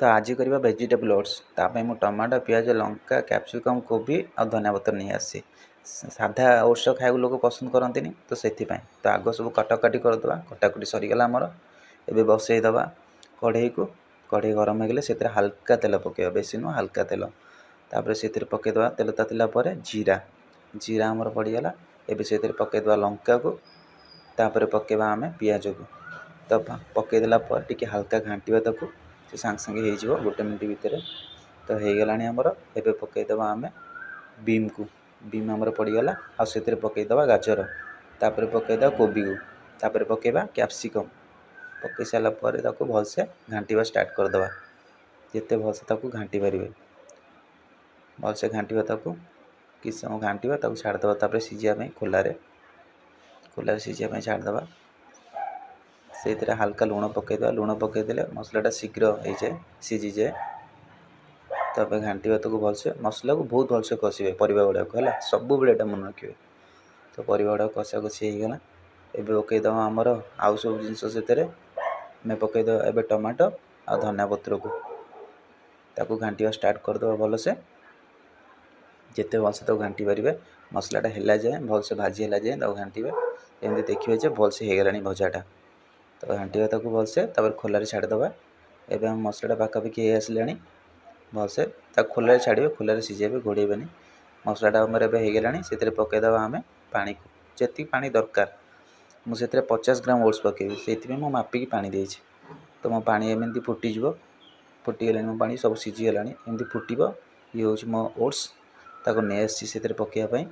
ତ ଆଜି କରିବା ଭେଜିଟେବୁଲ୍ ଓଟ୍ସ ତା ପାଇଁ ମୁଁ ଟମାଟୋ ପିଆଜ ଲଙ୍କା କ୍ୟାପ୍ସିକମ୍ କୋବି ଆଉ ଧନିଆ ପତ୍ର ନେଇ ଆସିଛି ସାଧା ଓଟ୍ସ ଖାଇବାକୁ ଲୋକ ପସନ୍ଦ କରନ୍ତିନି ତ ସେଥିପାଇଁ ତ ଆଗ ସବୁ କଟାକଟି କରିଦେବା କଟାକଟି ସରିଗଲା ଆମର ଏବେ ବସାଇଦେବା କଢ଼େଇକୁ କଢ଼େଇ ଗରମ ହୋଇଗଲେ ସେଥିରେ ହାଲକା ତେଲ ପକାଇବା ବେଶୀ ନୁହଁ ହାଲକା ତେଲ ତାପରେ ସେଥିରେ ପକାଇଦେବା ତେଲ ତାତିଲା ପରେ ଜିରା ଜିରା ଆମର ପଡ଼ିଗଲା ଏବେ ସେଥିରେ ପକାଇଦେବା ଲଙ୍କାକୁ ତାପରେ ପକାଇବା ଆମେ ପିଆଜକୁ ତ ପକାଇଦେଲା ପରେ ଟିକିଏ ହାଲକା ଘାଣ୍ଟିବା ତାକୁ से सांगे सांगे हो गोटे मिनट भितर तो होमर एवं पकईदे आम बीम को बीम आम पड़गला आती पकईदे गाजर तापर पकईद कोबी को तापर पक कैप्सिकम पक सारापर ताको भलसे घाटा स्टार्ट करदे जिते भलसे घाटी पारे भलसे घाट किसी समय घाटा छाड़देव तापर सीझापी खोल खोल सीझापी छाड़देगा ସେଇଥିରେ ହାଲକା ଲୁଣ ପକାଇଦେବା ଲୁଣ ପକାଇଦେଲେ ମସଲାଟା ଶୀଘ୍ର ହେଇଯାଏ ସିଝିଯାଏ ତା'ପରେ ଘାଣ୍ଟିବା ତାକୁ ଭଲସେ ମସଲାକୁ ବହୁତ ଭଲସେ କଷିବେ ପରିବା ଗୁଡ଼ାକୁ ହେଲା ସବୁବେଳେ ଏଇଟା ମନେ ରଖିବେ ତ ପରିବା ଗୁଡ଼ାକ କଷାକଷି ହେଇଗଲା ଏବେ ପକାଇଦେବା ଆମର ଆଉ ସବୁ ଜିନିଷ ସେଥିରେ ଆମେ ପକାଇଦେବା ଏବେ ଟମାଟୋ ଆଉ ଧନିଆ ପତ୍ରକୁ ତାକୁ ଘାଣ୍ଟିବା ଷ୍ଟାର୍ଟ କରିଦେବା ଭଲସେ ଯେତେ ଭଲସେ ତାକୁ ଘାଣ୍ଟି ପାରିବେ ମସଲାଟା ହେଲା ଯାଏ ଭଲସେ ଭାଜି ହେଲା ଯାଏ ତାକୁ ଘାଣ୍ଟିବେ ଏମିତି ଦେଖିବେ ଯେ ଭଲସେ ହେଇଗଲାଣି ଭଜାଟା ତ ଘାଣ୍ଟିବା ତାକୁ ଭଲସେ ତା'ପରେ ଖୋଲାରେ ଛାଡ଼ିଦେବା ଏବେ ଆମ ମସଲାଟା ପାଖାପାଖି ହେଇ ଆସିଲାଣି ଭଲସେ ତାକୁ ଖୋଲାରେ ଛାଡ଼ିବେ ଖୋଲାରେ ସିଝେଇବେ ଘୋଡ଼େଇବେନି ମସଲାଟା ଆମର ଏବେ ହେଇଗଲାଣି ସେଥିରେ ପକାଇଦେବା ଆମେ ପାଣିକୁ ଯେତିକି ପାଣି ଦରକାର ମୁଁ ସେଥିରେ ପଚାଶ ଗ୍ରାମ ଓଟ୍ସ ପକାଇବି ସେଇଥିପାଇଁ ମୁଁ ମାପିକି ପାଣି ଦେଇଛି ତ ମୋ ପାଣି ଏମିତି ଫୁଟିଯିବ ଫୁଟିଗଲାଣି ମୋ ପାଣି ସବୁ ସିଝିଗଲାଣି ଏମିତି ଫୁଟିବ ଇଏ ହେଉଛି ମୋ ଓଟ୍ସ ତାକୁ ନେଇ ଆସିଛି ସେଥିରେ ପକାଇବା ପାଇଁ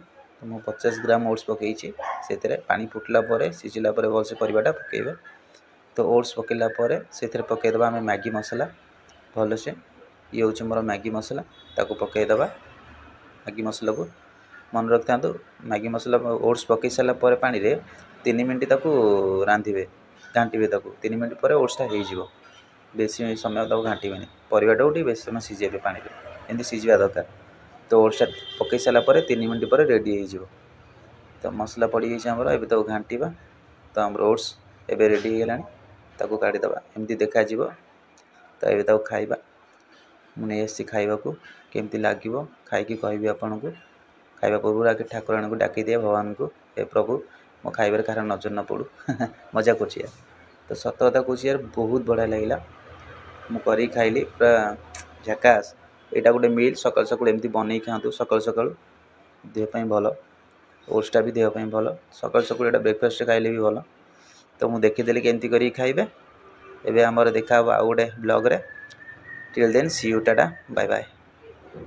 ମୁଁ ପଚାଶ ଗ୍ରାମ ଓଟ୍ସ ପକାଇଛି ସେଥିରେ ପାଣି ଫୁଟିଲା ପରେ ସିଝିଲା ପରେ ଭଲସେ ପରିବାଟା ପକାଇବା ତ ଓଟ୍ସ ପକାଇଲା ପରେ ସେଥିରେ ପକାଇଦେବା ଆମେ ମ୍ୟାଗି ମସଲା ଭଲସେ ଇଏ ହେଉଛି ମୋର ମ୍ୟାଗି ମସଲା ତାକୁ ପକାଇଦେବା ମ୍ୟାଗି ମସଲାକୁ ମନେ ରଖିଥାନ୍ତୁ ମ୍ୟାଗି ମସଲା ଓଟ୍ସ ପକାଇ ସାରିଲା ପରେ ପାଣିରେ ତିନି ମିନିଟ୍ ତାକୁ ରାନ୍ଧିବେ ଘାଣ୍ଟିବେ ତାକୁ ତିନି ମିନିଟ୍ ପରେ ଓଟ୍ସଟା ହେଇଯିବ ବେଶୀ ସମୟ ତାକୁ ଘାଣ୍ଟିବେନି ପରିବାଟାକୁ ଟିକେ ବେଶୀ ସମୟ ସିଝେଇବେ ପାଣିରେ ଏମିତି ସିଝିବା ଦରକାର ତ ଓଟ୍ସଟା ପକାଇ ସାରିଲା ପରେ ତିନି ମିନିଟ୍ ପରେ ରେଡ଼ି ହେଇଯିବ ତ ମସଲା ପଡ଼ିଯାଇଛି ଆମର ଏବେ ତାକୁ ଘାଣ୍ଟିବା ତ ଆମର ଓଟ୍ସ ଏବେ ରେଡ଼ି ହେଇଗଲାଣି ତାକୁ କାଢ଼ିଦେବା ଏମିତି ଦେଖାଯିବ ତ ଏବେ ତାକୁ ଖାଇବା ମୁଁ ନେଇ ଆସିଛି ଖାଇବାକୁ କେମିତି ଲାଗିବ ଖାଇକି କହିବି ଆପଣଙ୍କୁ ଖାଇବା ପୂର୍ବରୁ ଆଗେ ଠାକୁରାଣୀଙ୍କୁ ଡାକିଦିଏ ଭଗବାନଙ୍କୁ ଏ ପ୍ରଭୁ ମୋ ଖାଇବାରେ କାହାର ନଜର ନ ପଡ଼ୁ ମଜା କୋଚିଆ ତ ସତ କଥା କହୁଛି ବହୁତ ବଢ଼ିଆ ଲାଗିଲା ମୁଁ କରିକି ଖାଇଲି ପୁରା ଝାକାସ ଏଇଟା ଗୋଟେ ମିଲ୍ ସକାଳୁ ସକାଳୁ ଏମିତି ବନେଇ ଖାଆନ୍ତୁ ସକାଳୁ ସକାଳୁ ଦେହ ପାଇଁ ଭଲ ଓଷ୍ଟା ବି ଦେହ ପାଇଁ ଭଲ ସକାଳୁ ସକାଳୁ ଏଇଟା ବ୍ରେକଫାଷ୍ଟରେ ଖାଇଲେ ବି ଭଲ ତ ମୁଁ ଦେଖିଦେଲି କେମିତି କରିକି ଖାଇବେ ଏବେ ଆମର ଦେଖା ହେବ ଆଉ ଗୋଟେ ବ୍ଲଗ୍ରେ till then see you tata bye bye